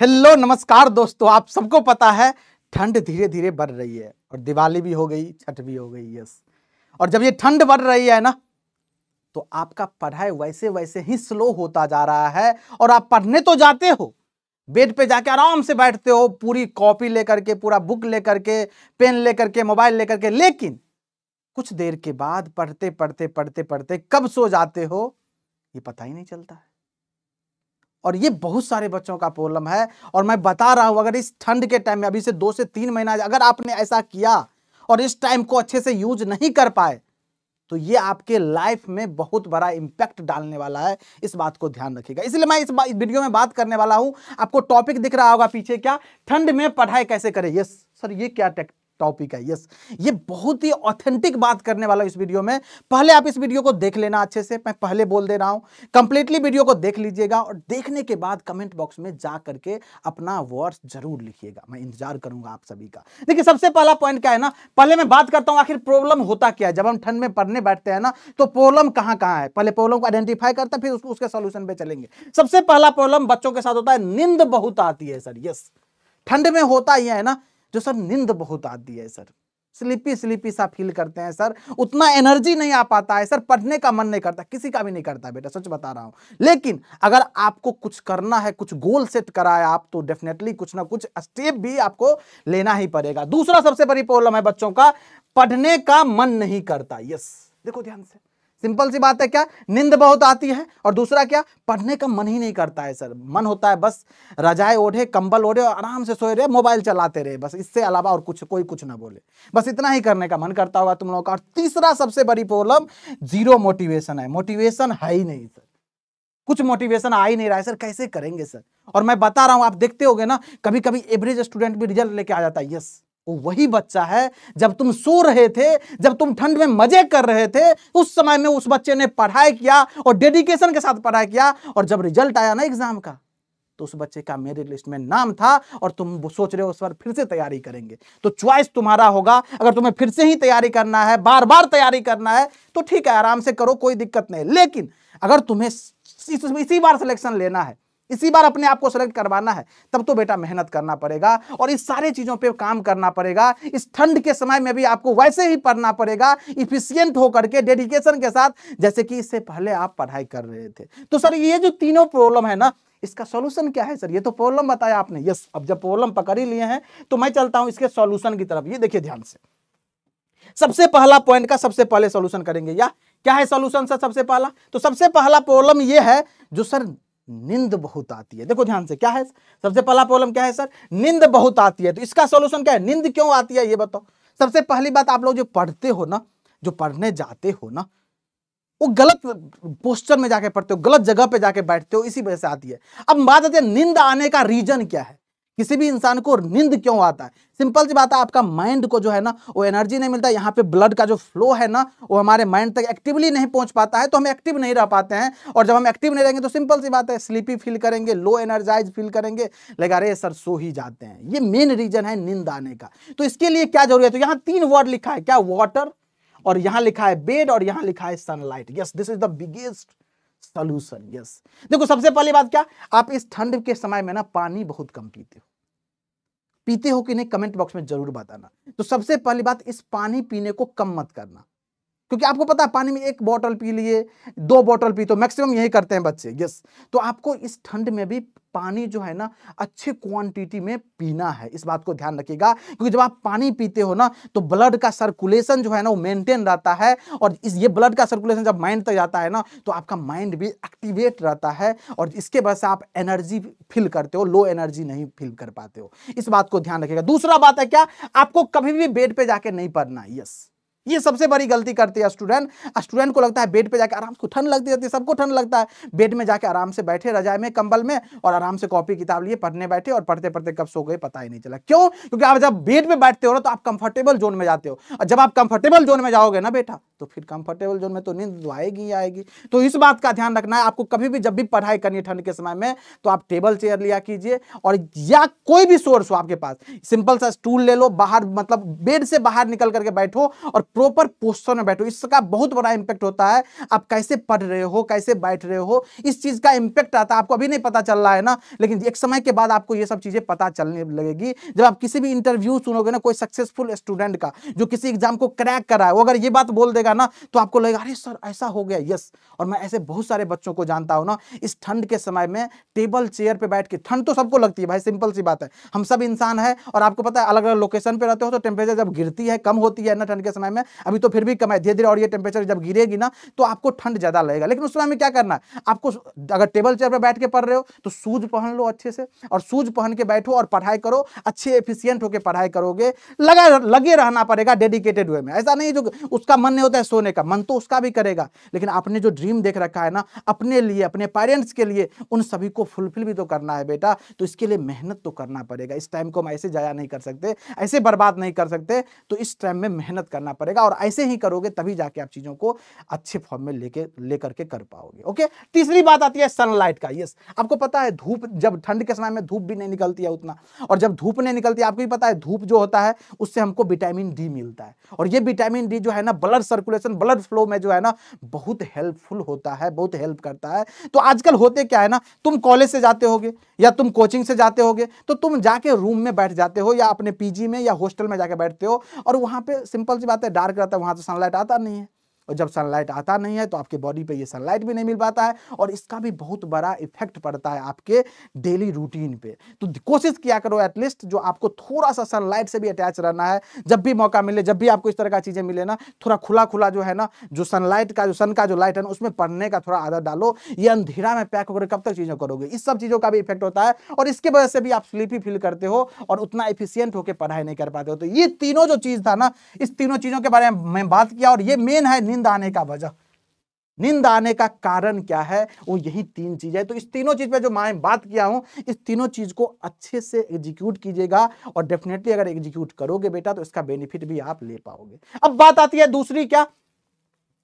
Hello नमस्कार दोस्तों आप सबको पता है ठंड धीरे धीरे बढ़ रही है और दिवाली भी हो गई छठ भी हो गई यस और जब ये ठंड बढ़ रही है ना तो आपका पढ़ाई वैसे वैसे ही स्लो होता जा रहा है और आप पढ़ने तो जाते हो बेड पे जाके आराम से बैठते हो पूरी कॉपी लेकर के पूरा बुक लेकर के पेन लेकर के मोबाइल लेकर के लेकिन कुछ देर के बाद पढ़ते पढ़ते पढ़ते पढ़ते कब सो जाते हो ये पता ही नहीं चलता है और ये बहुत सारे बच्चों का प्रॉब्लम है और मैं बता रहा हूँ अगर इस ठंड के टाइम में अभी से दो से तीन महीना अगर आपने ऐसा किया और इस टाइम को अच्छे से यूज नहीं कर पाए तो ये आपके लाइफ में बहुत बड़ा इम्पैक्ट डालने वाला है इस बात को ध्यान रखिएगा इसलिए मैं इस, इस वीडियो में बात करने वाला हूं आपको टॉपिक दिख रहा होगा पीछे क्या ठंड में पढ़ाई कैसे करें यस सर ये क्या टॉपिक है यस ये बहुत ही ऑथेंटिक बात करने वाला इस वीडियो में पहले आप इस वीडियो को देख लेना अच्छे से मैं पहले बोल दे रहा हूं कंप्लीटली वीडियो को देख लीजिएगा और देखने के बाद कमेंट बॉक्स में जा करके अपना वर्ड जरूर लिखिएगा मैं इंतजार करूंगा आप सभी का देखिए सबसे पहला पॉइंट क्या है ना पहले मैं बात करता हूं आखिर प्रॉब्लम होता क्या है जब हम ठंड में पढ़ने बैठते हैं ना तो प्रॉब्लम कहां कहां है पहले प्रॉब्लम को आइडेंटिफाई करते हैं फिर उसको उसके सोल्यूशन पे चलेंगे सबसे पहला प्रॉब्लम बच्चों के साथ होता है नींद बहुत आती है सर यस ठंड में होता ही है ना जो सर नींद बहुत आती है सर स्लीपी स्लीपी सा फील करते हैं सर उतना एनर्जी नहीं आ पाता है सर पढ़ने का मन नहीं करता किसी का भी नहीं करता बेटा सच बता रहा हूं लेकिन अगर आपको कुछ करना है कुछ गोल सेट करा है आप तो डेफिनेटली कुछ ना कुछ स्टेप भी आपको लेना ही पड़ेगा दूसरा सबसे बड़ी प्रॉब्लम है बच्चों का पढ़ने का मन नहीं करता यस देखो ध्यान से सिंपल सी बात है क्या नींद बहुत आती है और दूसरा क्या पढ़ने का मन ही नहीं करता है सर मन होता है बस रजाए ओढ़े कंबल ओढ़े और आराम से सोए रहे मोबाइल चलाते रहे बस इससे अलावा और कुछ कोई कुछ ना बोले बस इतना ही करने का मन करता होगा तुम लोगों का और तीसरा सबसे बड़ी प्रॉब्लम जीरो मोटिवेशन है मोटिवेशन है ही नहीं सर कुछ मोटिवेशन आ ही नहीं रहा है सर कैसे करेंगे सर और मैं बता रहा हूँ आप देखते हो ना कभी कभी एवरेज स्टूडेंट भी रिजल्ट लेके आ जाता है यस वो वही बच्चा है जब तुम सो रहे थे जब तुम ठंड में मजे कर रहे थे उस समय में उस बच्चे ने पढ़ाई किया और डेडिकेशन के साथ पढ़ाई किया और जब रिजल्ट आया ना एग्जाम का तो उस बच्चे का मेरिट लिस्ट में नाम था और तुम सोच रहे हो उस बार फिर से तैयारी करेंगे तो च्वाइस तुम्हारा होगा अगर तुम्हें फिर से ही तैयारी करना है बार बार तैयारी करना है तो ठीक है आराम से करो कोई दिक्कत नहीं लेकिन अगर तुम्हें इसी बार सिलेक्शन लेना है इसी बार अपने आप को सेलेक्ट करवाना है तब तो बेटा मेहनत करना पड़ेगा और इस सारी चीज़ों पे काम करना पड़ेगा इस ठंड के समय में भी आपको वैसे ही पढ़ना पड़ेगा इफिशियंट होकर के डेडिकेशन के साथ जैसे कि इससे पहले आप पढ़ाई कर रहे थे तो सर ये जो तीनों प्रॉब्लम है ना इसका सॉल्यूशन क्या है सर ये तो प्रॉब्लम बताया आपने यस अब जब प्रॉब्लम पकड़ ही लिए हैं तो मैं चलता हूँ इसके सॉल्यूशन की तरफ ये देखिए ध्यान से सबसे पहला पॉइंट का सबसे पहले सॉल्यूशन करेंगे या क्या है सॉल्यूशन सर सबसे पहला तो सबसे पहला प्रॉब्लम ये है जो सर निंद बहुत आती है देखो ध्यान से क्या है सबसे पहला प्रॉब्लम क्या है सर निंद बहुत आती है तो इसका सोल्यूशन क्या है निंद क्यों आती है ये बताओ सबसे पहली बात आप लोग जो पढ़ते हो ना जो पढ़ने जाते हो ना वो गलत पोस्टर में जाके पढ़ते हो गलत जगह पे जाके बैठते हो इसी वजह से आती है अब बात आती है निंद आने का रीजन क्या है किसी भी इंसान को नींद क्यों आता है सिंपल सी बात है आपका माइंड को जो है ना वो एनर्जी नहीं मिलता यहाँ पे ब्लड का जो फ्लो है ना वो हमारे माइंड तक एक्टिवली नहीं पहुंच पाता है तो हम एक्टिव नहीं रह पाते हैं और जब हम एक्टिव नहीं रहेंगे तो सिंपल सी बात है स्लीपी फील करेंगे लो एनर्जाइज फील करेंगे लगा अरे सर सो ही जाते हैं ये मेन रीजन है नींद आने का तो इसके लिए क्या जरूरी है तो यहाँ तीन वर्ड लिखा है क्या वॉटर और यहाँ लिखा है बेड और यहाँ लिखा है sunlight yes this is the biggest solution yes देखो सबसे पहली बात क्या आप इस ठंड के समय में ना पानी बहुत कम पीते हो पीते हो कि नहीं कमेंट बॉक्स में जरूर बताना तो सबसे पहली बात इस पानी पीने को कम मत करना क्योंकि आपको पता है पानी में एक बोतल पी लिए दो बोतल पी तो मैक्सिमम यही करते हैं बच्चे यस तो आपको इस ठंड में भी पानी जो है ना अच्छे क्वांटिटी में पीना है इस बात को ध्यान रखिएगा क्योंकि जब आप पानी पीते हो ना तो ब्लड का सर्कुलेशन जो है ना वो मेंटेन रहता है और इस ये ब्लड का सर्कुलेशन जब माइंड तक जाता है ना तो आपका माइंड भी एक्टिवेट रहता है और इसके वजह से आप एनर्जी फील करते हो लो एनर्जी नहीं फील कर पाते हो इस बात को ध्यान रखिएगा दूसरा बात है क्या आपको कभी भी बेड पर जाके नहीं पड़ना यस ये सबसे बड़ी गलती करती है स्टूडेंट स्टूडेंट को लगता है बेड पे जाके आराम से ठंड लगती रहती है सबको ठंड लगता है बेड में जाके आराम से बैठे रजाए में कंबल में और आराम से कॉपी किताब लिए पढ़ने बैठे और पढ़ते पढ़ते कब सो गए पता ही नहीं चला क्यों क्योंकि आप जब बेड पर बैठते हो ना तो आप कंफर्टेबल जोन में जाते हो और जब आप कंफर्टेबल जोन में जाओगे ना बेटा तो फिर कंफर्टेबल जोन में तो नींद तो आएगी ही आएगी तो इस बात का ध्यान रखना है आपको कभी भी जब भी पढ़ाई करनी है ठंड के समय में तो आप टेबल चेयर लिया कीजिए और या कोई भी सोर्स हो आपके पास सिंपल सा स्टूल ले लो बाहर मतलब बेड से बाहर निकल करके बैठो और प्रॉपर पोस्टर में बैठो इसका बहुत बड़ा इंपैक्ट होता है आप कैसे पढ़ रहे हो कैसे बैठ रहे हो इस चीज़ का इंपैक्ट आता है आपको अभी नहीं पता चल रहा है ना लेकिन एक समय के बाद आपको यह सब चीज़ें पता चलने लगेगी जब आप किसी भी इंटरव्यू सुनोगे ना कोई सक्सेसफुल स्टूडेंट का जो किसी एग्जाम को क्रैक करा है वो अगर ये बात बोल देगा लगेगा ना तो आपको लगेगा अरे सर ऐसा हो गया यस और मैं ऐसे बहुत सारे बच्चों को जानता हूँ ना इस ठंड के समय में टेबल चेयर पर बैठ के ठंड तो सबको लगती है भाई सिंपल सी बात है हम सब इंसान है और आपको पता है अलग अलग लोकेशन पर रहते हो तो टेम्परेचर जब गिरती है कम होती है ना ठंड के समय में अभी तो फिर भी कम है धीरे धीरे और ये टेम्परेचर जब गिरेगी ना तो आपको ठंड ज़्यादा लगेगा लेकिन उस समय में क्या करना है आपको अगर टेबल चेयर पर बैठ के पढ़ रहे हो तो सूज पहन लो अच्छे से और सूज पहन के बैठो और पढ़ाई करो अच्छे एफिशिएंट होकर पढ़ाई करोगे लगा लगे रहना पड़ेगा डेडिकेटेड वे में ऐसा नहीं जो उसका मन नहीं होता है सोने का मन तो उसका भी करेगा लेकिन आपने जो ड्रीम देख रखा है ना अपने लिए अपने पेरेंट्स के लिए उन सभी को फुलफिल भी तो करना है बेटा तो इसके लिए मेहनत तो करना पड़ेगा इस टाइम को हम ऐसे जाया नहीं कर सकते ऐसे बर्बाद नहीं कर सकते तो इस टाइम में मेहनत करना पड़ेगा और ऐसे ही करोगे तभी जाके आप चीज़ों को अच्छे फॉर्म में लेके लेकर के कर पाओगे ओके तीसरी बात आती है सनलाइट का यस आपको पता है धूप जब ठंड के समय में धूप भी नहीं निकलती है उतना और जब धूप नहीं निकलती आपको भी पता है धूप जो होता है उससे हमको विटामिन डी मिलता है और ये विटामिन डी जो है ना blood circul circulation blood flow में जो है ना बहुत हेल्पफुल होता है बहुत हेल्प करता है तो आजकल होते क्या है ना तुम कॉलेज से जाते हो या तुम कोचिंग से जाते हो तो तुम जाके रूम में बैठ जाते हो या अपने पीजी में या हॉस्टल में जाके बैठते हो और वहां पर सिंपल सी बात है डार्क रहता है वहां तो सनलाइट आता नहीं है और जब सनलाइट आता नहीं है तो आपके बॉडी पे ये सनलाइट भी नहीं मिल पाता है और इसका भी बहुत बड़ा इफेक्ट पड़ता है आपके डेली रूटीन पे तो कोशिश किया करो एटलीस्ट जो आपको थोड़ा सा सनलाइट से भी अटैच रहना है जब भी मौका मिले जब भी आपको इस तरह का चीज़ें मिले ना थोड़ा खुला खुला जो है ना जो सनलाइट का जो सन का जो लाइट है ना उसमें पढ़ने का थोड़ा आदत डालो ये अंधेरा में पैक होकर कब तक चीज़ें करोगे इस सब चीज़ों का भी इफेक्ट होता है और इसके वजह से भी आप स्लीपी फील करते हो और उतना एफिशियंट होकर पढ़ाई नहीं कर पाते हो तो ये तीनों जो चीज़ था ना इस तीनों चीज़ों के बारे में बात किया और ये मेन है नींद नींद आने का वजह नींद आने का कारण क्या है वो यही तीन चीज है तो इस तीनों चीज पे जो मैं बात किया हूं इस तीनों चीज को अच्छे से एग्जीक्यूट कीजिएगा और डेफिनेटली अगर एग्जीक्यूट करोगे बेटा तो इसका बेनिफिट भी आप ले पाओगे अब बात आती है दूसरी क्या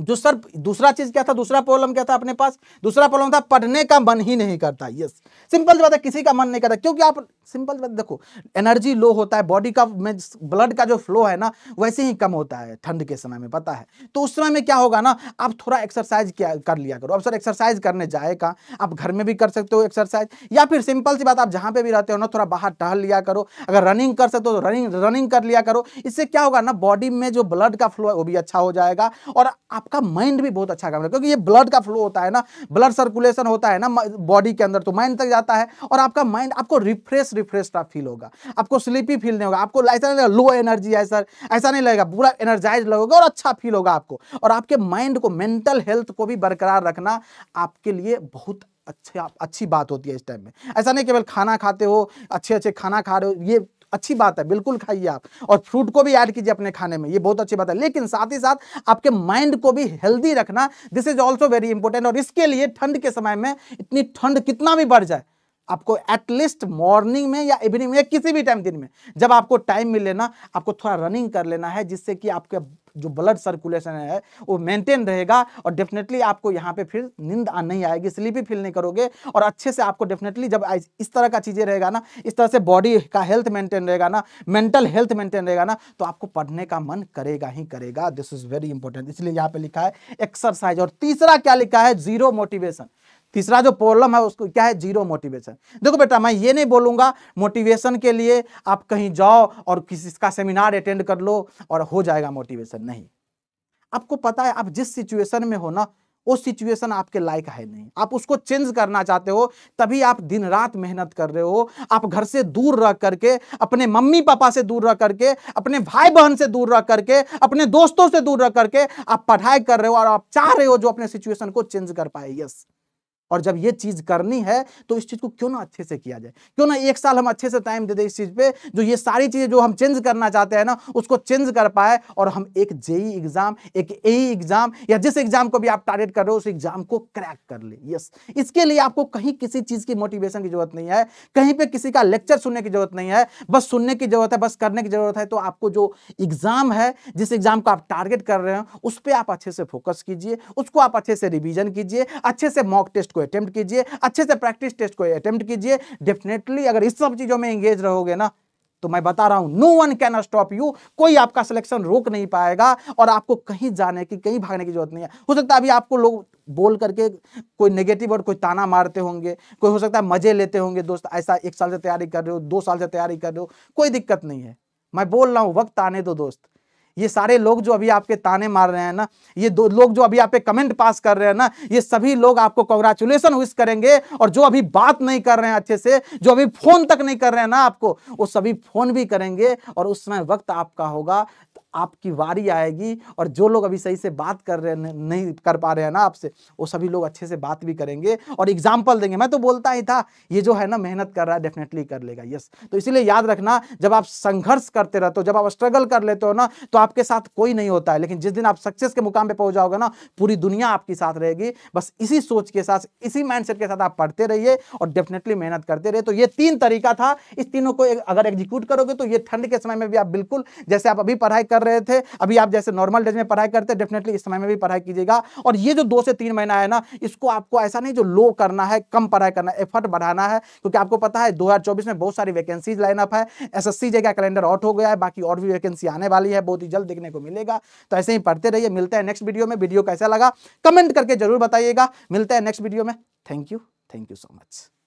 जो सर दूसरा चीज क्या था दूसरा प्रॉब्लम क्या था अपने पास दूसरा प्रॉब्लम था पढ़ने का मन ही नहीं करता यस सिंपल बात है किसी का मन नहीं करता क्योंकि आप सिंपल बात देखो एनर्जी लो होता है बॉडी का में ब्लड का जो फ्लो है ना वैसे ही कम होता है ठंड के समय में पता है तो उस समय में क्या होगा ना आप थोड़ा एक्सरसाइज क्या कर लिया करो अब सर एक्सरसाइज करने जाएगा आप घर में भी कर सकते हो एक्सरसाइज या फिर सिंपल सी बात आप जहाँ पे भी रहते हो ना थोड़ा बाहर टहल लिया करो अगर रनिंग कर सकते हो तो रनिंग रनिंग कर लिया करो इससे क्या होगा ना बॉडी में जो ब्लड का फ्लो है वो भी अच्छा हो जाएगा और आप आपका माइंड भी बहुत अच्छा काम है क्योंकि ये ब्लड का फ्लो होता है ना ब्लड सर्कुलेशन होता है ना बॉडी के अंदर तो माइंड तक जाता है और आपका माइंड आपको रिफ्रेश रिफ्रेश का फील होगा आपको स्लीपी फील नहीं होगा आपको ऐसा नहीं लगेगा लो एनर्जी है सर ऐसा नहीं लगेगा पूरा एनर्जाइज लगेगा और अच्छा फील होगा आपको और आपके माइंड को मेंटल हेल्थ को भी बरकरार रखना आपके लिए बहुत अच्छा अच्छी बात होती है इस टाइम में ऐसा नहीं केवल खाना खाते हो अच्छे अच्छे खाना खा रहे हो ये अच्छी बात है बिल्कुल खाइए आप और फ्रूट को भी ऐड कीजिए अपने खाने में ये बहुत अच्छी बात है लेकिन साथ ही साथ आपके माइंड को भी हेल्दी रखना this is also very important और इसके लिए ठंड के समय में इतनी ठंड कितना भी बढ़ जाए आपको एटलीस्ट मॉर्निंग में या इवनिंग में या किसी भी टाइम दिन में जब आपको टाइम मिले ना आपको थोड़ा रनिंग कर लेना है जिससे कि आपके जो ब्लड सर्कुलेशन है वो मेंटेन रहेगा और डेफिनेटली आपको यहाँ पे फिर नींद नहीं आएगी स्लीपी फील नहीं करोगे और अच्छे से आपको डेफिनेटली जब इस तरह का चीज़ें रहेगा ना इस तरह से बॉडी का हेल्थ मेंटेन रहेगा ना मेंटल हेल्थ मेंटेन रहेगा ना तो आपको पढ़ने का मन करेगा ही करेगा दिस इज वेरी इंपॉर्टेंट इसलिए यहाँ पे लिखा है एक्सरसाइज और तीसरा क्या लिखा है जीरो मोटिवेशन तीसरा जो प्रॉब्लम है उसको क्या है जीरो मोटिवेशन देखो बेटा मैं ये नहीं बोलूँगा मोटिवेशन के लिए आप कहीं जाओ और किसी का सेमिनार अटेंड कर लो और हो जाएगा मोटिवेशन नहीं आपको पता है आप जिस सिचुएशन में हो ना वो सिचुएशन आपके लायक है नहीं आप उसको चेंज करना चाहते हो तभी आप दिन रात मेहनत कर रहे हो आप घर से दूर रह करके अपने मम्मी पापा से दूर रह करके अपने भाई बहन से दूर रह करके अपने दोस्तों से दूर रह करके आप पढ़ाई कर रहे हो और आप चाह रहे हो जो अपने सिचुएशन को चेंज कर पाए यस yes. और जब ये चीज़ करनी है तो इस चीज़ को क्यों ना अच्छे से किया जाए क्यों ना एक साल हम अच्छे से टाइम दे दें इस चीज़ पे जो ये सारी चीज़ें जो हम चेंज करना चाहते हैं ना उसको चेंज कर पाए और हम एक जेई एग्ज़ाम e एक ए एग्ज़ाम e या जिस एग्ज़ाम को भी आप टारगेट कर रहे हो उस एग्ज़ाम को क्रैक कर ले यस इसके लिए आपको कहीं किसी चीज़ की मोटिवेशन की जरूरत नहीं है कहीं पर किसी का लेक्चर सुनने की जरूरत नहीं है बस सुनने की जरूरत है बस करने की जरूरत है तो आपको जो एग्ज़ाम है जिस एग्ज़ाम को आप टारगेट कर रहे हो उस पर आप अच्छे से फोकस कीजिए उसको आप अच्छे से रिविज़न कीजिए अच्छे से मॉक टेस्ट को अटैम्प्ट कीजिए अच्छे से प्रैक्टिस टेस्ट को अटैम्प्ट कीजिए डेफिनेटली अगर इस सब चीज़ों में एंगेज रहोगे ना तो मैं बता रहा हूं no one can stop you कोई आपका सिलेक्शन रोक नहीं पाएगा और आपको कहीं जाने की कहीं भागने की जरूरत नहीं है हो सकता है अभी आपको लोग बोल करके कोई नेगेटिव और कोई ताना मारते होंगे कोई हो सकता है मजे लेते होंगे दोस्त ऐसा एक साल से तैयारी कर रहे हो दो साल से तैयारी कर रहे हो कोई दिक्कत नहीं है मैं बोल रहा हूँ वक्त आने दो दोस्त ये सारे लोग जो अभी आपके ताने मार रहे हैं ना ये दो लोग जो अभी आप पे कमेंट पास कर रहे हैं ना ये सभी लोग आपको कॉन्ग्रेचुलेसन विश करेंगे और जो अभी बात नहीं कर रहे हैं अच्छे से जो अभी फोन तक नहीं कर रहे हैं ना आपको वो सभी फोन भी करेंगे और उस समय वक्त आपका होगा आपकी वारी आएगी और जो लोग अभी सही से बात कर रहे नहीं कर पा रहे हैं ना आपसे वो सभी लोग अच्छे से बात भी करेंगे और एग्जाम्पल देंगे मैं तो बोलता ही था ये जो है ना मेहनत कर रहा है डेफिनेटली कर लेगा यस तो इसीलिए याद रखना जब आप संघर्ष करते रहते हो जब आप स्ट्रगल कर लेते हो ना तो आपके साथ कोई नहीं होता है लेकिन जिस दिन आप सक्सेस के मुकाम पर पहुंच जाओगे ना पूरी दुनिया आपके साथ रहेगी बस इसी सोच के साथ इसी माइंड के साथ आप पढ़ते रहिए और डेफिनेटली मेहनत करते रहिए तो ये तीन तरीका था इस तीनों को अगर एग्जीक्यूट करोगे तो ये ठंड के समय में भी आप बिल्कुल जैसे आप अभी पढ़ाई कर रहे थे अभी आप जैसे नॉर्मल डेज में पढ़ाई करते डेफिनेटली इस समय में भी पढ़ाई कीजिएगा और ये जो दो से तीन महीना है ना इसको आपको ऐसा नहीं जो लो करना है कम पढ़ाई करना है एफर्ट बढ़ाना है क्योंकि आपको पता है दो में बहुत सारी वैकेंसीज लाइनअप है एस एस जगह कैलेंडर आउट हो गया है बाकी और भी वैकेंसी आने वाली है बहुत ही जल्द देखने को मिलेगा तो ऐसे ही पढ़ते रहिए मिलते हैं नेक्स्ट वीडियो में वीडियो कैसा लगा कमेंट करके जरूर बताइएगा मिलते हैं नेक्स्ट वीडियो में thank you thank you so much